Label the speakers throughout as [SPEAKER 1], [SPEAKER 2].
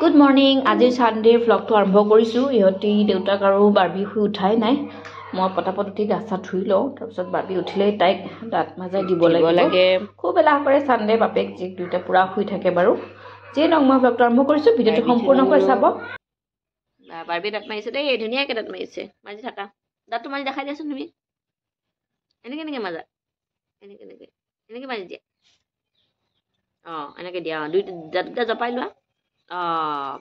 [SPEAKER 1] Good morning আজি ছানডে'ৰ ভ্লগটো আৰম্ভ কৰিছোঁ ইহঁতি দেউতাক আৰু বাৰ্বি শুই উঠাই নাই মই পটাপট উঠি গা চা ধুই লওঁ তাৰপিছত বাৰ্বি উঠিলেই তাইক দাঁত মাজাই দিব লাগিব লাগে খুব এলাহ কৰে চানডে বাপেক যি দুইটা পূৰা শুই থাকে বাৰু যিয়ে নহওক মই ভ্লগটো আৰম্ভ কৰিছোঁ ভিডিঅ'টো সম্পূৰ্ণকৈ চাব বাৰ্বি দাঁত মাৰিছে দেই এই ধুনীয়াকৈ দাঁত মাৰিছে মাজি থাকা দাঁতটো মাজি দেখাই দিয়াচোন তুমি এনেকৈ এনেকৈ মাজা এনেকৈ এনেকৈ এনেকৈ মাজি দিয়া অঁ এনেকৈ দিয়া অঁ দুইটা দাঁত দুটা জপাই লোৱা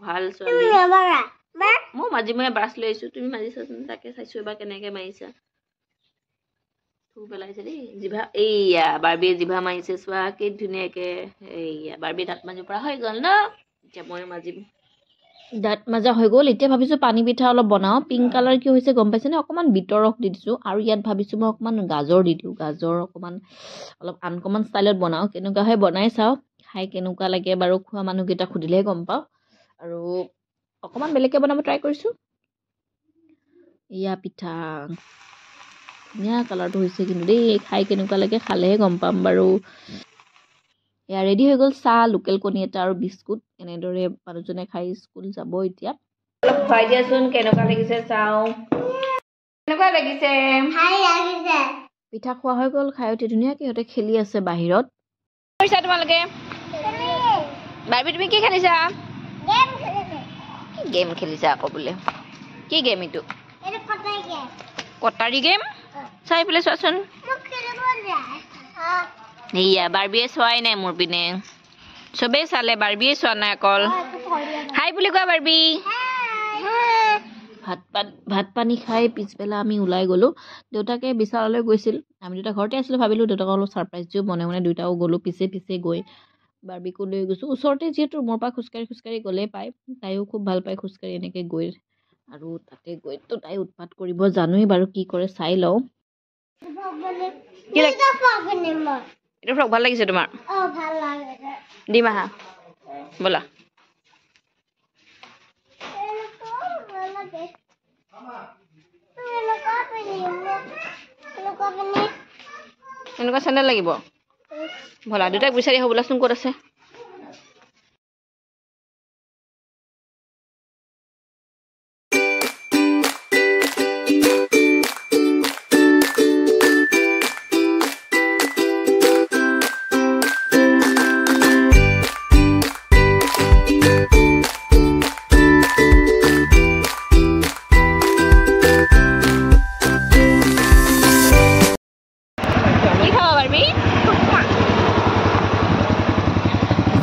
[SPEAKER 1] ভাল ছোৱালী মই মাজে মই ব্ৰাছ লৈ তুমি মাজিছা তাকে চাইছো এবাৰ কেনেকে মাৰিছা ধু পেলাইছে দেই জিভা এইয়া বাৰ্বীয়ে জিভা মাৰিছে চোৱা কি ধুনীয়াকে এইয়া বাৰ্বীয়ে দাঁত মাজি পৰা হৈ গ'ল ন এতিয়া মই মাজিম দাঁত মাজা হৈ গ'ল এতিয়া ভাবিছোঁ পানী পিঠা অলপ বনাও পিংক কালাৰ কি হৈছে গম পাইছেনে অকণমান বিটৰ দি দিছো আৰু ইয়াত ভাবিছো মই অকণমান গাজৰ দি দিওঁ গাজৰ অকমান অলপ আনকমন ষ্টাইলত বনাও কেনেকুৱা হয় বনাই চাওঁ খাই কেনেকুৱা লাগে বাৰু খোৱা মানুহকেইটা সুধিলেহে গম পাওঁ আৰু অকণমান বেলেগকে বনাব ট্ৰাই কৰিছোঁ ইয়া পিঠা ধুনীয়া কালাৰটো হৈছে কিন্তু দেই খাই কেনেকুৱা লাগে খালেহে গম পাম বাৰু এয়া ৰেডি হৈ গ'ল চাহ লোকেল কণী এটা আৰু বিস্কুট এনেদৰে মানুহজনে খাই স্কুল যাব এতিয়া পিঠা খোৱা হৈ গ'ল খাই উঠি ধুনীয়াকৈ সিহঁতে খেলি আছে বাহিৰত তোমালোকে বাৰ্বি তুমি কি খেলিছা কি গেম খেলিছা আকৌ বোলে কি গেম এইটো কটাৰী গেম চাই পেলাই চোৱাচোন এয়া বাৰ্বিয়ে চোৱাই নাই মোৰ পিনে চবেই চালে বাৰ্বিয়ে চোৱা নাই অকল হাই বুলি কোৱা বাৰ্বি ভাত পাত ভাত পানী খাই পিছবেলা আমি ওলাই গলো দেউতাকে বিচাৰলৈ গৈছিল আমি দুটা ঘৰতে আছিলো ভাবিলো দেউতাকক অলপ ছাৰপ্ৰাইজ দিওঁ মনে মনে দুয়োটাও গলো পিছে পিছে গৈ বাৰ্বিকো লৈ গৈছো ওচৰতে যিহেতু মোৰ পৰা খোজকাঢ়ি খোজকাঢ়ি গ'লে পায় তাইও খুব ভাল পায় খোজকাঢ়ি এনেকে গৈ আৰু তাতে গৈতো তাই উৎপাত কৰিব জানোৱেই বাৰু কি কৰে চাই লওঁ এইটো ফ্ৰক ভাল লাগিছে তোমাৰ দিম আহা ব'লা এনেকুৱা চেণ্ডেল লাগিব ভলা দেউতাক বিচাৰি আহোঁ বোলাচোন ক'ত আছে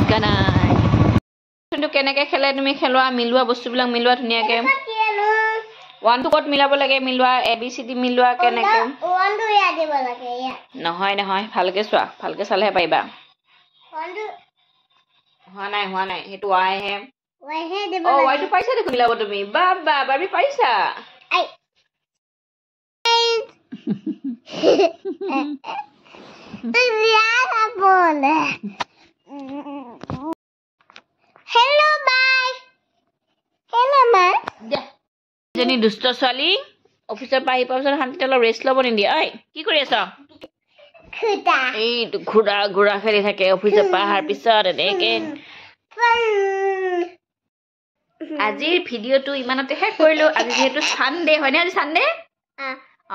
[SPEAKER 1] শিকা নাই কিন্তু কেনেকৈ খেলে তুমি খেলোৱা মিলোৱা বস্তুবিলাক মিলোৱা ধুনীয়াকৈ ওৱান টু ক'ত মিলাব লাগে মিলোৱা এ বি চি ডি মিলোৱা কেনেকৈ নহয় নহয় ভালকৈ চোৱা ভালকৈ চালেহে পাৰিবা হোৱা নাই হোৱা নাই সেইটো ৱাইহে ৱাইটো পাইছা দেখোন মিলাব তুমি বাবা বাবি পাইছা Ja, da wollen. হেল্ল' বাই হেল্ল' মা দিয়া এজনী দুষ্ট ছোৱালী অফিচৰ পৰা আহি পোৱাৰ পিছত শান্তিতে অলপ ৰেষ্ট ল'ব নিদিয়ে ঐ কি কৰি আছ এইটো ঘূৰা ঘূৰা খেলি থাকে অফিচৰ পৰা অহাৰ পিছত এনেকে আজিৰ ভিডিঅ'টো ইমানতে শেষ কৰিলো আজি যিহেতু চানডে হয়নে আজি চানডে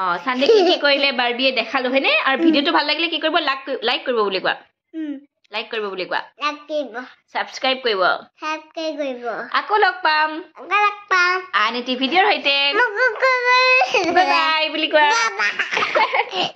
[SPEAKER 1] অ চানডে কি কি কৰিলে বাৰ্বিয়ে দেখালো হয়নে আৰু ভিডিঅ'টো ভাল লাগিলে কি কৰিব লাইক লাইক কৰিব বুলি কোৱা লাইক কৰিব বুলি কোৱা লাইক কৰিব সাবস্ক্ৰাইব কৰিব সাবস্ক্ৰাইব কৰিব আকৌ লগ পাম আকৌ লগ পাম আন এটি ভিডিঅৰ হৈতে বাই বাই বুলি কোৱা